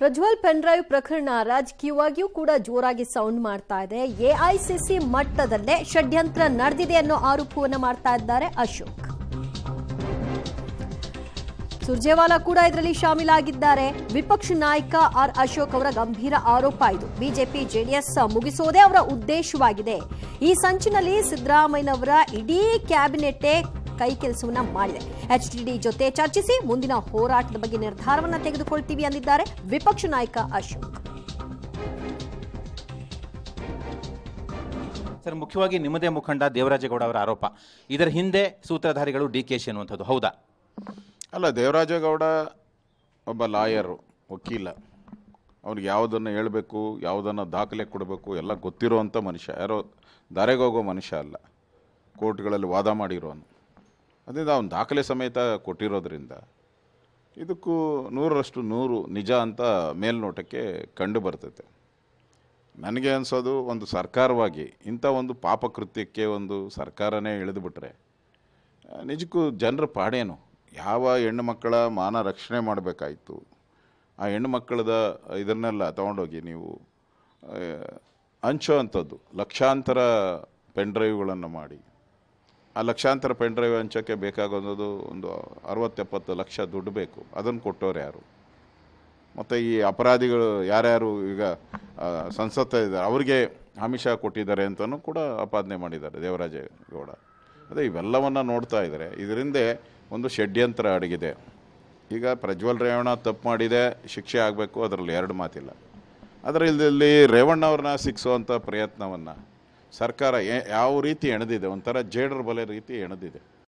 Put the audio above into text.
Prajwal pen drive ಪ್ರಕರಣ ರಾಜಕೀಯವಾಗಿಯೂ ಕೂಡ ಜೋರಾಗಿ ಸೌಂಡ್ ಮಾಡ್ತಾ ಇದೆ ಎಐಸಿಸಿ ಮಟ್ಟದಲ್ಲೇ ಷಡ್ಯಂತ್ರ ನಡೆದಿದೆ ಅನ್ನೋ ಆರೋಪವನ್ನು ಮಾಡ್ತಾ ಇದ್ದಾರೆ ಅಶೋಕ್ ಸುರ್ಜೇವಾಲಾ ಕೂಡ ಇದರಲ್ಲಿ ಶಾಮೀಲಾಗಿದ್ದಾರೆ ವಿಪಕ್ಷ ನಾಯಕ ಆರ್ ಅಶೋಕ್ ಅವರ ಗಂಭೀರ ಆರೋಪ ಇದು ಬಿಜೆಪಿ ಜೆಡಿಎಸ್ ಮುಗಿಸುವುದೇ ಅವರ ಉದ್ದೇಶವಾಗಿದೆ ಈ ಸಂಚಿನಲ್ಲಿ ಸಿದ್ದರಾಮಯ್ಯನವರ ಇಡೀ ಕ್ಯಾಬಿನೆಟ್ ಕೈ ಕೆಲಸವನ್ನ ಮಾಡಿದೆ ಎಚ್ಡಿಡಿ ಜೊತೆ ಚರ್ಚಿಸಿ ಮುಂದಿನ ಹೋರಾಟದ ಬಗ್ಗೆ ನಿರ್ಧಾರವನ್ನ ತೆಗೆದುಕೊಳ್ತೀವಿ ಅಂದಿದ್ದಾರೆ ವಿಪಕ್ಷ ನಾಯಕ ಅಶೋಕ್ ಸರ್ ಮುಖ್ಯವಾಗಿ ನಿಮ್ಮದೇ ಮುಖಂಡ ದೇವರಾಜೇಗೌಡ ಅವರ ಆರೋಪ ಇದರ ಹಿಂದೆ ಸೂತ್ರಧಾರಿಗಳು ಡಿ ಕೆ ಶಿ ಅನ್ನುವಂಥದ್ದು ಹೌದಾ ಅಲ್ಲ ದೇವರಾಜೇಗೌಡ ಒಬ್ಬ ಲಾಯರು ವಕೀಲ ಅವ್ರಿಗೆ ಯಾವುದನ್ನು ಹೇಳಬೇಕು ಯಾವುದನ್ನು ದಾಖಲೆ ಕೊಡಬೇಕು ಎಲ್ಲ ಗೊತ್ತಿರುವಂಥ ಮನುಷ್ಯ ಯಾರೋ ದಾರೆಗೋಗೋ ಮನುಷ್ಯ ಅಲ್ಲ ಕೋರ್ಟ್ಗಳಲ್ಲಿ ವಾದ ಮಾಡಿರೋನು ಅದರಿಂದ ಅವನು ದಾಖಲೆ ಸಮೇತ ಕೊಟ್ಟಿರೋದ್ರಿಂದ ಇದಕ್ಕೂ ನೂರರಷ್ಟು ನೂರು ನಿಜ ಅಂತ ಮೇಲ್ನೋಟಕ್ಕೆ ಕಂಡು ಬರ್ತೈತೆ ನನಗೆ ಅನಿಸೋದು ಒಂದು ಸರ್ಕಾರವಾಗಿ ಇಂಥ ಒಂದು ಪಾಪಕೃತ್ಯಕ್ಕೆ ಒಂದು ಸರ್ಕಾರನೇ ಇಳಿದುಬಿಟ್ರೆ ನಿಜಕ್ಕೂ ಜನರ ಪಾಡೇನು ಯಾವ ಹೆಣ್ಣು ಮಕ್ಕಳ ಮಾನ ರಕ್ಷಣೆ ಮಾಡಬೇಕಾಯಿತು ಆ ಹೆಣ್ಣು ಮಕ್ಕಳದ ಇದನ್ನೆಲ್ಲ ತೊಗೊಂಡೋಗಿ ನೀವು ಹಂಚೋ ಅಂಥದ್ದು ಲಕ್ಷಾಂತರ ಪೆನ್ ಡ್ರೈವ್ಗಳನ್ನು ಮಾಡಿ ಆ ಲಕ್ಷಾಂತರ ಡ್ರೈವ್ ಹಂಚೋಕ್ಕೆ ಬೇಕಾಗೋದು ಒಂದು ಅರವತ್ತೆಪ್ಪತ್ತು ಲಕ್ಷ ದುಡ್ಡು ಬೇಕು ಅದನ್ನು ಕೊಟ್ಟವ್ರು ಯಾರು ಮತ್ತು ಈ ಅಪರಾಧಿಗಳು ಯಾರ್ಯಾರು ಈಗ ಇದ್ದಾರೆ ಅವ್ರಿಗೆ ಆಮಿಷ ಕೊಟ್ಟಿದ್ದಾರೆ ಅಂತಲೂ ಕೂಡ ಆಪಾದನೆ ಮಾಡಿದ್ದಾರೆ ದೇವರಾಜೇಗೌಡ ಅದೇ ಇವೆಲ್ಲವನ್ನು ನೋಡ್ತಾ ಇದ್ದಾರೆ ಇದರಿಂದ ಒಂದು ಷಡ್ಯಂತ್ರ ಅಡಗಿದೆ ಈಗ ಪ್ರಜ್ವಲ್ ರೇವಣ್ಣ ತಪ್ಪು ಮಾಡಿದೆ ಶಿಕ್ಷೆ ಆಗಬೇಕು ಅದರಲ್ಲಿ ಎರಡು ಮಾತಿಲ್ಲ ಅದರಲ್ಲಿ ರೇವಣ್ಣ ಅವ್ರನ್ನ ಸಿಕ್ಕಿಸುವಂಥ ಪ್ರಯತ್ನವನ್ನು ಸರ್ಕಾರ ಯಾವ ರೀತಿ ಎಣೆದಿದೆ ಒಂಥರ ಜೇಡರ ಬಲೆ ರೀತಿ ಎಣೆದಿದೆ